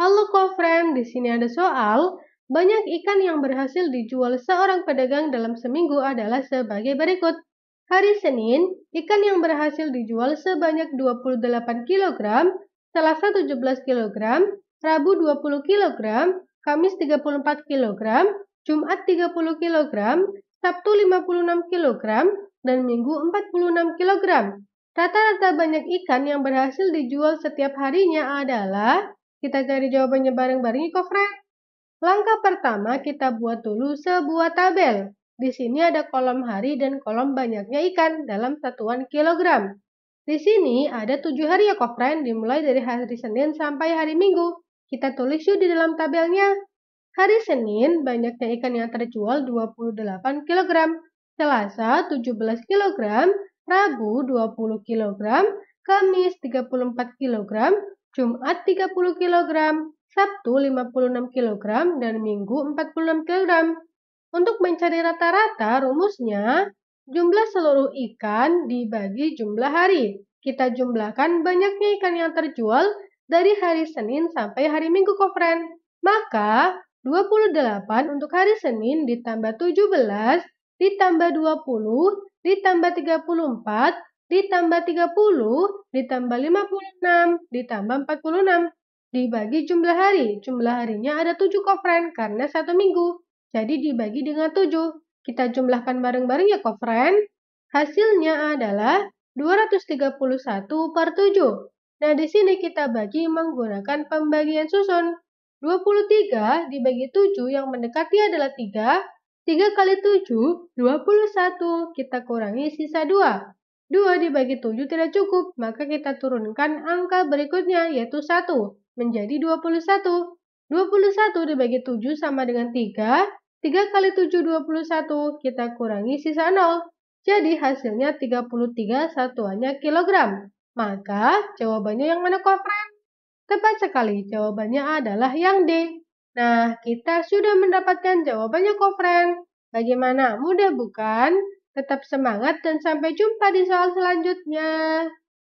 Halo friend. di sini ada soal. Banyak ikan yang berhasil dijual seorang pedagang dalam seminggu adalah sebagai berikut. Hari Senin, ikan yang berhasil dijual sebanyak 28 kg, Selasa 17 kg, Rabu 20 kg, Kamis 34 kg, Jumat 30 kg, Sabtu 56 kg, dan Minggu 46 kg. Rata-rata banyak ikan yang berhasil dijual setiap harinya adalah kita cari jawabannya bareng-bareng kok, Fred. Langkah pertama, kita buat dulu sebuah tabel. Di sini ada kolom hari dan kolom banyaknya ikan dalam satuan kilogram. Di sini ada tujuh hari ya kok, dimulai dari hari Senin sampai hari Minggu. Kita tulis yuk di dalam tabelnya. Hari Senin, banyaknya ikan yang terjual 28 kg. Selasa 17 kg, Rabu 20 kg, Kamis 34 kg, Jumat 30 kg, Sabtu 56 kg, dan Minggu 46 kg. Untuk mencari rata-rata rumusnya, jumlah seluruh ikan dibagi jumlah hari. Kita jumlahkan banyaknya ikan yang terjual dari hari Senin sampai hari Minggu kofren. Maka 28 untuk hari Senin ditambah 17 ditambah 20 ditambah 34 ditambah 30, ditambah 56, ditambah 46. Dibagi jumlah hari. Jumlah harinya ada 7 kofren karena satu minggu. Jadi dibagi dengan 7. Kita jumlahkan bareng-bareng ya kofren. Hasilnya adalah 231 per 7. Nah, di sini kita bagi menggunakan pembagian susun. 23 dibagi 7 yang mendekati adalah 3. 3 kali 7, 21. Kita kurangi sisa 2. 2 dibagi 7 tidak cukup, maka kita turunkan angka berikutnya yaitu 1 menjadi 21. 21 dibagi 7 sama dengan 3. 3 kali 7 21 kita kurangi sisa 0. Jadi hasilnya 33 satuannya kilogram. Maka jawabannya yang mana kok, friend? Tepat sekali, jawabannya adalah yang D. Nah, kita sudah mendapatkan jawabannya kok, friend. Bagaimana? Mudah bukan? Tetap semangat dan sampai jumpa di soal selanjutnya.